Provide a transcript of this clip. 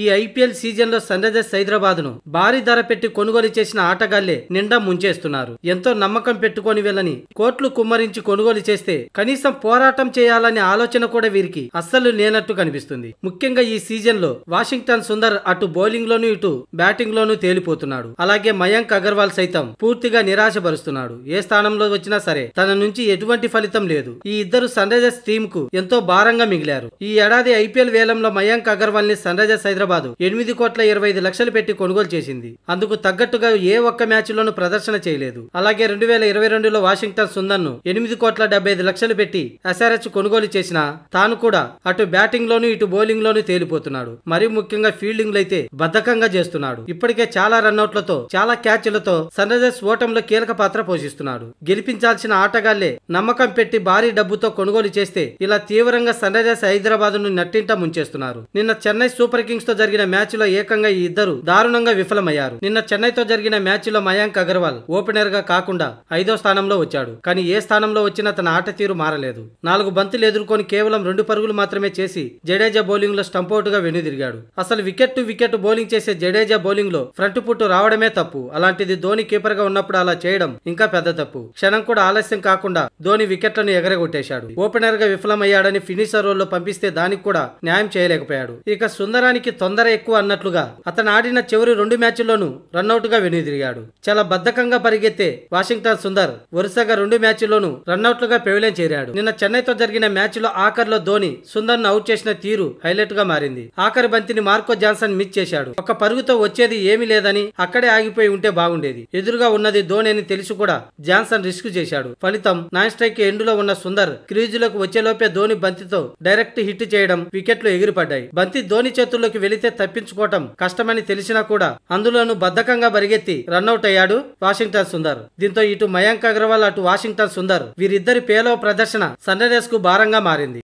ఈ ఐపీఎల్ సీజన్లో sun Risers హైదరాబాద్ను భారీ ధర పెట్టి కొనుగోలు చేసిన ఆటగాళ్లే నిండా ముంచేస్తున్నారు ఎంతో నమ్మకం పెట్టుకొని వెళ్ళని కోట్లు కుమ్మరించి కొనుగోలు చేస్తే కనీసం పోరాటం చేయాలనే ఆలోచన కూడా వీరికి అస్సలు లేనట్టు కనిపిస్తుంది ముఖ్యంగా ఈ సీజన్లో వాషింగ్టన్ సుందర్ అటు బౌలింగ్లోనూ ఇటు బ్యాటింగ్లోనూ తేలిపోతున్నాడు అలాగే మయాంక్ అగర్వాల్ సైతం పూర్తిగా నిరాశపరుస్తున్నాడు ఏ స్థానంలో వచ్చినా సరే తన నుంచి ఎటువంటి ఫలితం లేదు ఈ ఇద్దరు సన్ రైజర్స్ కు ఎంతో భారంగా మిగిలారు ఈ ఏడాది ఐపీఎల్ వేలంలో మయాంక్ అగర్వాల్ ని సన్ రైజర్స్ హైదరాబాద్ ఎనిమిది కోట్ల ఇరవై ఐదు లక్షలు పెట్టి కొనుగోలు చేసింది అందుకు తగ్గట్టుగా ఏ ఒక్క మ్యాచ్ లోనూ ప్రదర్శన చేయలేదు అలాగే రెండు వేల ఇరవై రెండులో వాషింగ్టన్ సుందన్ను ఎనిమిది కోట్ల డెబ్బై ఐదు లక్షలు పెట్టి ఎస్ఆర్ఎస్ కొనుగోలు చేసిన తాను కూడా అటు బ్యాటింగ్ లోను ఇటు బౌలింగ్ లోను తేలిపోతున్నాడు మరి ముఖ్యంగా ఫీల్డింగ్ అయితే బద్ధకంగా చేస్తున్నాడు ఇప్పటికే చాలా రన్అట్లతో చాలా క్యాచ్లతో సన్ రైజర్స్ ఓటంలో కీలక పాత్ర పోషిస్తున్నాడు గెలిపించాల్సిన ఆటగాళ్లే నమ్మకం పెట్టి భారీ డబ్బుతో కొనుగోలు చేస్తే ఇలా తీవ్రంగా సన్ రైజర్స్ హైదరాబాద్ ను నట్టింట ముంచేస్తున్నారు నిన్న చెన్నై సూపర్ కింగ్స్ తో జరిగిన లో ఏకంగా ఈ ఇద్దరు దారుణంగా విఫలమయ్యారు నిన్న చెన్నైతో జరిగిన మ్యాచ్ లో మయాంక్ అగర్వాల్ ఓపెనర్ గా కాకుండా ఐదో స్థానంలో వచ్చాడు కానీ ఏ స్థానంలో వచ్చినా తన ఆట తీరు మారలేదు నాలుగు బంతులు ఎదుర్కొని కేవలం రెండు పరుగులు మాత్రమే చేసి జడేజా బౌలింగ్ లో స్టంపౌట్ గా వెనుదిరిగాడు అసలు వికెట్ టు వికెట్ బౌలింగ్ చేసే జడేజా బౌలింగ్ లో ఫ్రంట్ పుట్టు రావడమే తప్పు అలాంటిది ధోని కీపర్ గా ఉన్నప్పుడు అలా చేయడం ఇంకా పెద్ద తప్పు క్షణం కూడా ఆలస్యం కాకుండా ధోని వికెట్లను ఎగరగొట్టేశాడు ఓపెనర్ గా విఫలమయ్యాడని ఫినిషర్ రోల్ లో పంపిస్తే దానికి కూడా న్యాయం చేయలేకపోయాడు ఇక సుందరానికి తొందర ఎక్కువ అన్నట్లుగా అతను ఆడిన చివరి రెండు మ్యాచ్ల్లోనూ రన్అట్గా వెనుదిరిగాడు చాలా బద్దకంగా పరిగెత్తే వాషింగ్టన్ సుందర్ వరుసగా రెండు మ్యాచ్ల్లోనూ రన్అట్లుగా పెవిలియన్ చేరాడు నిన్న చెన్నైతో జరిగిన మ్యాచ్ లో ఆఖర్లో ధోని సుందర్ను అవుట్ చేసిన తీరు హైలైట్ గా మారింది ఆఖరి బంతిని మార్కో జాన్సన్ మిస్ చేశాడు ఒక పరుగుతో వచ్చేది ఏమీ లేదని అక్కడే ఆగిపోయి ఉంటే బాగుండేది ఎదురుగా ఉన్నది ధోని అని తెలిసి కూడా జాన్సన్ రిస్క్ చేశాడు ఫలితం నాన్ స్ట్రైక్ ఎండులో ఉన్న సుందర్ క్రీజులకు వచ్చేలోపే ధోని బంతితో డైరెక్ట్ హిట్ చేయడం వికెట్లు ఎగిరిపడ్డాయి బంతి ధోని చేతుల్లోకి వెళితే తప్పించుకోవటం కష్టమని తెలిసినా కూడా అందులోనూ బద్ధకంగా బరిగెత్తి రన్అట్ అయ్యాడు వాషింగ్టన్ సుందర్ దీంతో ఇటు మయాంక్ అగర్వాల్ అటు వాషింగ్టన్ సుందర్ వీరిద్దరి పేలో ప్రదర్శన సన్ కు భారంగా మారింది